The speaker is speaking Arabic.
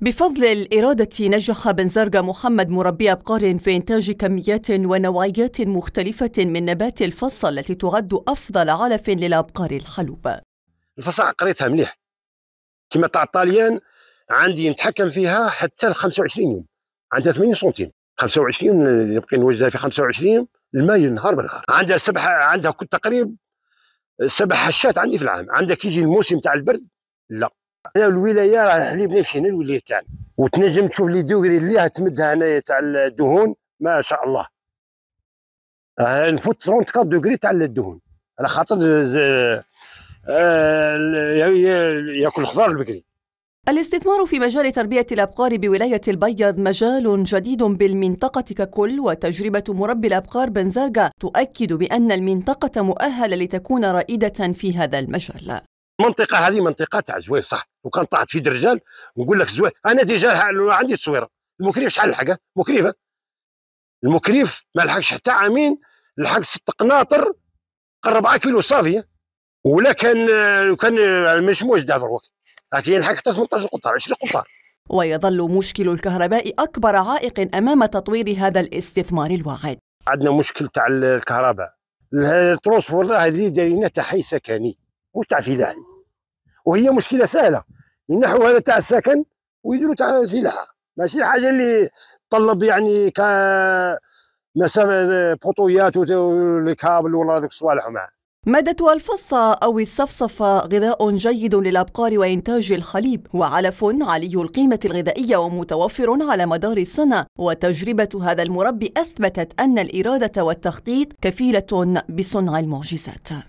بفضل الإرادة نجح بن زرقا محمد مربي أبقار في إنتاج كميات ونوعيات مختلفة من نبات الفصة التي تعد أفضل علف للأبقار الحلوبة الفصل قريتها مليح كما تاع الطاليان عندي نتحكم فيها حتى ل 25 يوم عندها 80 سنتيم 25 نبقي نوجدها في 25 الماء نهار بنهار عندها سبع عندها كل تقريب سبع حشات عندي في العام عندها كيجي الموسم تاع البرد لا انا الولايه راه الحليب نمشي للولايه الولايه تاعنا وتنجم تشوف لي دوغري اللي تمدها هنايا تاع الدهون ما شاء الله آه، نفوت 34 دوغري تاع الدهون على خاطر آه، ياكل الخضار البكري الاستثمار في مجال تربية الأبقار بولاية البيض مجال جديد بالمنطقة ككل وتجربة مربي الأبقار بنزرقة تؤكد بأن المنطقة مؤهلة لتكون رائدة في هذا المجال المنطقه هذه منطقه تاع زوير صح وكان طاحت في درجال نقول لك زوير انا ديجا عندي تصويره المكريف شحال لحقه مكريفه المكريف ما لحقش حتى عامين لحق ست قناطر قرب 4 كيلو صافيه ولا كان كان مش موجده هذا الوقت يلحق حتى 18 قطار 20 قطار ويظل مشكل الكهرباء أكبر عائق أمام تطوير هذا الاستثمار الواعد عندنا مشكل تاع الكهرباء الترونسفور هذه دايرينها تحي سكني وتاع فلاح وهي مشكله سهله ينحوا هذا تاع السكن ويديروا تاع سلاحه ماشي حاجه اللي تطلب يعني ك مثلا بوطويات والكابل ولا هذوك الصوالح معاه مادة الفصة أو الصفصفة غذاء جيد للأبقار وإنتاج الحليب وعلف علي القيمة الغذائية ومتوفر على مدار السنة وتجربة هذا المربي أثبتت أن الإرادة والتخطيط كفيلة بصنع المعجزات